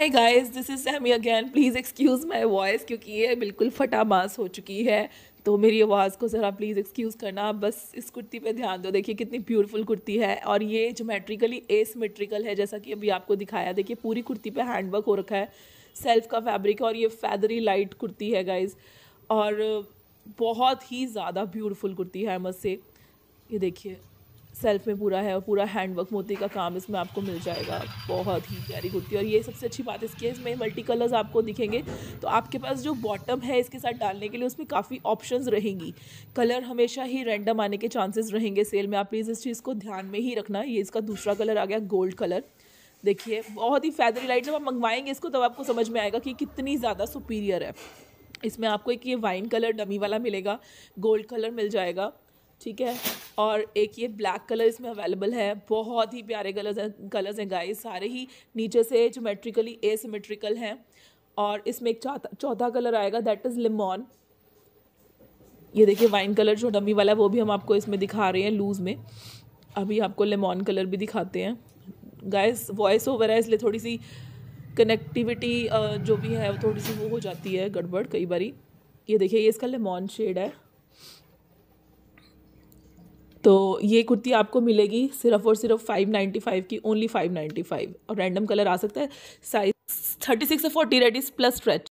है guys this is Sammy again please excuse my voice क्योंकि ये बिल्कुल फटामास हो चुकी है तो मेरी आवाज़ को ज़रा प्लीज़ एक्सक्यूज़ करना बस इस कुर्ती पे ध्यान दो देखिए कितनी ब्यूटीफुल कुर्ती है और ये जोमेट्रिकली एसमेट्रिकल है जैसा कि अभी आपको दिखाया देखिए पूरी कुर्ती पे हैंडवर्क हो रखा है सेल्फ का फैब्रिक है और ये फैदरी लाइट कुर्ती है गाइज़ और बहुत ही ज़्यादा ब्यूटफुल कुर्ती है मत से ये देखिए सेल्फ में पूरा है और पूरा हैंडवर्क मोती का काम इसमें आपको मिल जाएगा बहुत ही प्यारी कुर्ती और ये सबसे अच्छी बात इसकी है इसमें मल्टी कलर्स आपको दिखेंगे तो आपके पास जो बॉटम है इसके साथ डालने के लिए उसमें काफ़ी ऑप्शंस रहेंगी कलर हमेशा ही रैंडम आने के चांसेस रहेंगे सेल में आप प्लीज़ इस चीज़ को ध्यान में ही रखना ये इसका दूसरा कलर आ गया गोल्ड कलर देखिए बहुत ही फैदरी लाइट जब आप मंगवाएंगे इसको तब आपको समझ में आएगा कि कितनी ज़्यादा सुपीरियर है इसमें आपको एक ये वाइन कलर डमी वाला मिलेगा गोल्ड कलर मिल जाएगा ठीक है और एक ये ब्लैक कलर इसमें अवेलेबल है बहुत ही प्यारे कलर्स हैं कलर्स हैं गाइस सारे ही नीचे से जोमेट्रिकली एसिमेट्रिकल हैं और इसमें एक चौथा चौथा कलर आएगा दैट इज़ लेमॉन ये देखिए वाइन कलर जो डमी वाला है वो भी हम आपको इसमें दिखा रहे हैं लूज़ में अभी आपको लेमॉन कलर भी दिखाते हैं गाइस वॉइस ओवर है इसलिए थोड़ी सी कनेक्टिविटी जो भी है थोड़ी सी वो हो जाती है गड़बड़ कई बारी ये देखिए ये इसका लेमॉन शेड है तो ये कुर्ती आपको मिलेगी सिर्फ और सिर्फ फाइव नाइन्टी फाइव की ओनली फाइव नाइन्टी फाइव और रैंडम कलर आ सकता है साइज थर्टी सिक्स से फोर्टी रेडीज़ प्लस स्ट्रेच